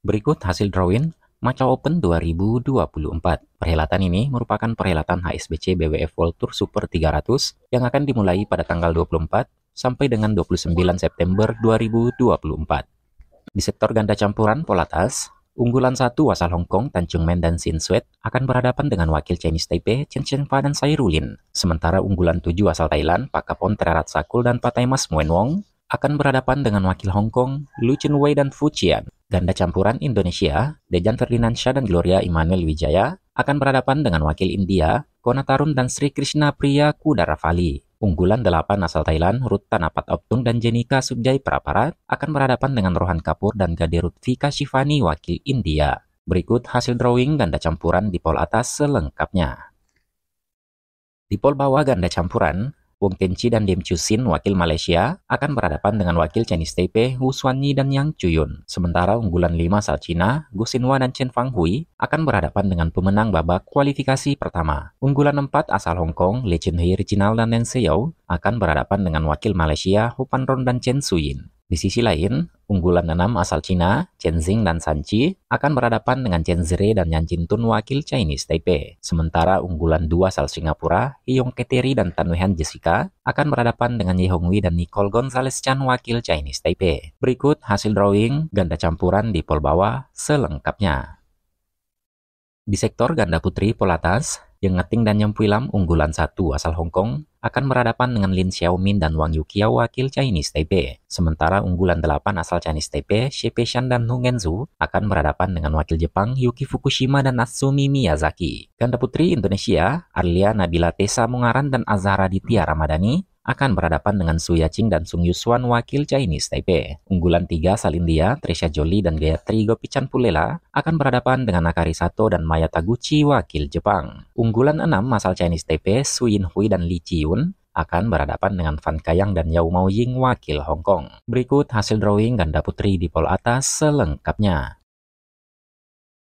Berikut hasil drawing Macau Open 2024. Perhelatan ini merupakan perhelatan HSBC BWF World Tour Super 300 yang akan dimulai pada tanggal 24 sampai dengan 29 September 2024. Di sektor ganda campuran Polatas, unggulan satu asal Hong Kong Tan Chung Men dan Sin Sweat akan berhadapan dengan wakil Chinese Taipei Chen Chen Fa dan Sai Rulin. Sementara unggulan tujuh asal Thailand Pak Kapon Terarat Sakul dan Patai Mas Muen Wong akan berhadapan dengan wakil Hong Kong Lu Chen Wei dan Fu Qian. Ganda campuran Indonesia, Dejan Ferdinandsyah dan Gloria Immanuel Wijaya akan berhadapan dengan wakil India, Kona Tarun dan Sri Krishna Priya Kudarafali. Unggulan delapan asal Thailand, Ruth Napat Optung dan Jenika Subjai Praparat akan berhadapan dengan Rohan Kapur dan Gade Rutvika Shivani wakil India. Berikut hasil drawing ganda campuran di pol atas selengkapnya. Di pol bawah ganda campuran, Wong Tenchi dan Dem Sin, wakil Malaysia, akan berhadapan dengan wakil Chinese Taipei Wu Yi dan Yang Chuyun. Sementara unggulan lima asal Cina, Gu Xinhua dan Chen Fanghui, akan berhadapan dengan pemenang babak kualifikasi pertama. Unggulan empat asal Hong Kong, Lee Chin Hee, Reginald dan Nen Seo, akan berhadapan dengan wakil Malaysia Hu Pan Ron dan Chen Suyin. Di sisi lain, unggulan enam asal Cina, Chen Zing dan San Sanchi, akan berhadapan dengan Chen Zire dan Yan Jin Tun wakil Chinese Taipei. Sementara unggulan dua asal Singapura, Hyong Keteri dan Tan Weihan Jessica, akan berhadapan dengan Ye Hong Wei dan Nicole Gonzalez Chan wakil Chinese Taipei. Berikut hasil drawing ganda campuran di pol bawah selengkapnya. Di sektor ganda putri pol atas, Yang Ngeting dan Yang Puilam unggulan satu asal Hong Kong, akan berhadapan dengan Lin Xiaomin dan Wang Yuqiao wakil Chinese Taipei. Sementara unggulan 8 asal Chinese Taipei, Xie Peishan dan Hong Enzu akan berhadapan dengan wakil Jepang Yuki Fukushima dan Natsumi Miyazaki. Ganda putri Indonesia, Arlia Nabila Tesa Mungaran dan Azara Ditya Ramadhani akan berhadapan dengan Su Yaching dan Sung Yuswan wakil Chinese Taipei. Unggulan tiga Salindia, Trisha Jolie, dan Gayatri Gopican Pulela akan berhadapan dengan Akari Sato dan Maya Taguchi wakil Jepang. Unggulan enam masal Chinese Taipei, Su Yin Hui dan Li Chiyun akan berhadapan dengan Fan Kayang dan Yao Mao Ying wakil Hong Kong. Berikut hasil drawing ganda putri di pol atas selengkapnya.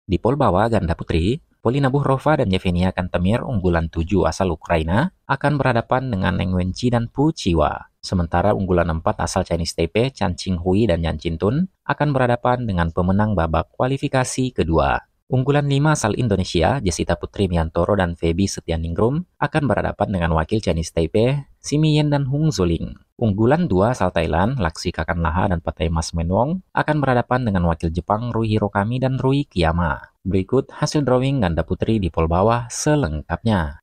Di pol bawah ganda putri, Polina Buhrova dan Yevgenia Kantemir unggulan 7 asal Ukraina akan berhadapan dengan Neng Wenci dan Pu Chiwa. Sementara unggulan 4 asal Chinese Taipei, Chan Ching Hui dan Yan Chintun akan berhadapan dengan pemenang babak kualifikasi kedua. Unggulan 5 asal Indonesia, Jessita Putri Miantoro dan Feby Setianingrum akan berhadapan dengan wakil Chinese Taipei, Simi Yen dan Hung Zuling. Unggulan 2 asal Thailand, Laksi Kakan Laha dan Patai Mas Menwong akan berhadapan dengan wakil Jepang Rui Hirokami dan Rui Kiyama. Berikut hasil drawing ganda putri di pol bawah selengkapnya.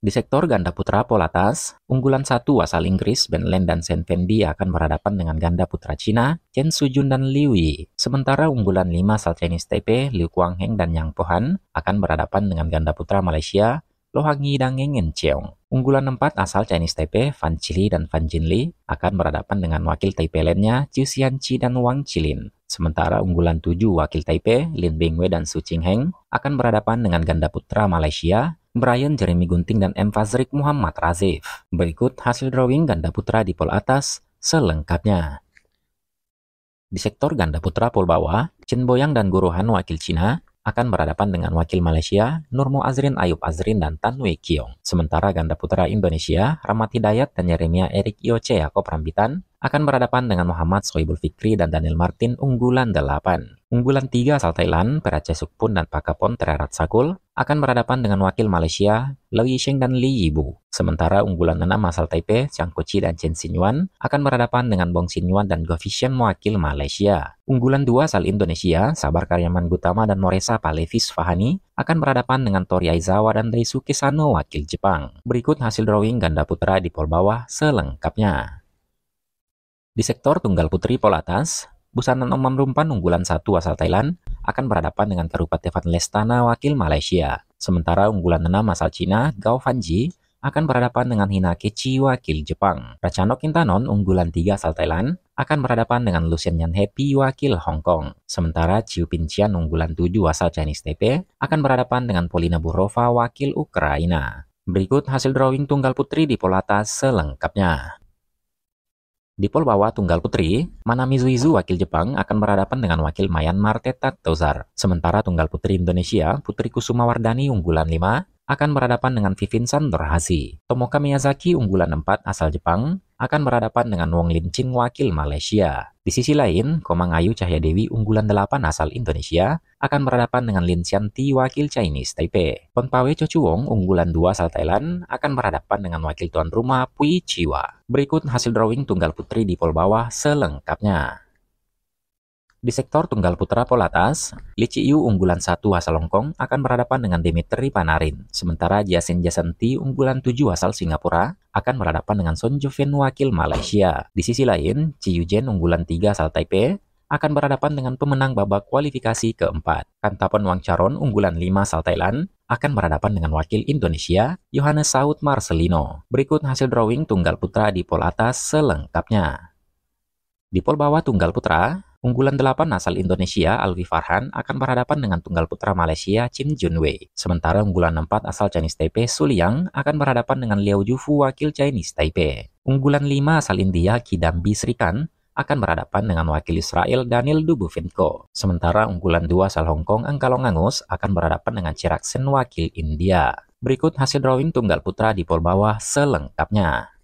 Di sektor ganda putra pol atas, unggulan satu asal Inggris Ben Len dan Sen Fendi akan berhadapan dengan ganda putra Cina Chen Sujun dan Liu Yi. Sementara unggulan lima asal Chinese Taipei Liu Kuang Heng dan Yang Pohan akan berhadapan dengan ganda putra Malaysia Lohangi Dangengen Cheong. Unggulan empat asal Chinese Taipei, Fan Chili dan Fan Jinli akan berhadapan dengan wakil Taipei lainnya, Chiu Chi dan Wang Chilin. Sementara unggulan tujuh wakil Taipei, Lin Bingwei dan Su Heng akan berhadapan dengan ganda putra Malaysia, Brian Jeremy Gunting dan M. Fazrik Muhammad Razif. Berikut hasil drawing ganda putra di pol atas selengkapnya. Di sektor ganda putra pol bawah, Chen Boyang dan Guruhan wakil Cina akan berhadapan dengan wakil Malaysia Nurmu Azrin Ayub Azrin dan Tan Wei Kiong. Sementara ganda putra Indonesia Rahmat Hidayat dan Yeremia Erik Ioce Yaakob Rambitan akan berhadapan dengan Muhammad Soibul Fikri dan Daniel Martin unggulan 8. Unggulan 3 asal Thailand, Perace Sukpun dan Pakapon Terarat Sakul akan berhadapan dengan wakil Malaysia, Lau Yisheng dan Li Yibu. Sementara unggulan 6 asal Taipei, Chang Kuchi dan Chen Sinyuan akan berhadapan dengan Bong Sinyuan dan Fishen wakil Malaysia. Unggulan 2 asal Indonesia, Sabar Karyaman Gutama dan Moresa Palevis Fahani akan berhadapan dengan Tori Aizawa dan Daisuke Sano wakil Jepang. Berikut hasil drawing ganda putra di pol bawah selengkapnya. Di sektor tunggal putri Polatas, busana nomam rumpan unggulan satu asal Thailand akan berhadapan dengan Kabupaten Lestana wakil Malaysia. Sementara unggulan enam asal Cina, Gao Fanji, akan berhadapan dengan Hinakechi wakil Jepang. Rachano Kintanon unggulan tiga asal Thailand akan berhadapan dengan Lucien Yan Happy wakil Hong Kong. Sementara Chiu Chian unggulan tujuh asal Chinese Taipei akan berhadapan dengan Polina Burova wakil Ukraina. Berikut hasil drawing tunggal putri di Polata selengkapnya. Di pol bawah tunggal putri, Manami Zuizu wakil Jepang akan berhadapan dengan wakil Myanmar Tetat Tozar. Sementara tunggal putri Indonesia, Putri Kusuma Wardani unggulan 5, akan berhadapan dengan Vivin Sandor Hasi. Tomoka Miyazaki unggulan 4 asal Jepang akan berhadapan dengan Wong Lin Ching wakil Malaysia. Di sisi lain, Komang Ayu Cahyadewi unggulan 8 asal Indonesia akan berhadapan dengan Lin Xian Ti wakil Chinese Taipei. Pon Pawe Cho Wong unggulan 2 asal Thailand akan berhadapan dengan wakil tuan rumah Pui Chiwa. Berikut hasil drawing tunggal putri di pol bawah selengkapnya. Di sektor tunggal putra pol atas, Li Chi unggulan 1 asal Hong Kong akan berhadapan dengan Dimitri Panarin, sementara Jasin Jasanti unggulan 7 asal Singapura akan berhadapan dengan Son Joven wakil Malaysia. Di sisi lain, Yujen unggulan 3 asal Taipei akan berhadapan dengan pemenang babak kualifikasi keempat. Kantapan Wangcharon unggulan 5 asal Thailand akan berhadapan dengan wakil Indonesia, Yohanes Saud Marcelino. Berikut hasil drawing tunggal putra di pol atas selengkapnya. Di pol bawah tunggal putra, Unggulan delapan asal Indonesia, Alwi Farhan, akan berhadapan dengan tunggal putra Malaysia, Chin Wei. Sementara unggulan empat asal Chinese Taipei, Suliang, akan berhadapan dengan Liu Jufu, wakil Chinese Taipei. Unggulan lima asal India, Kidambi Srikan, akan berhadapan dengan wakil Israel Daniel Dubuvinko. Sementara unggulan dua asal Hong Kong Angkalong Angus akan berhadapan dengan Ciraksen wakil India. Berikut hasil drawing tunggal putra di pol bawah selengkapnya.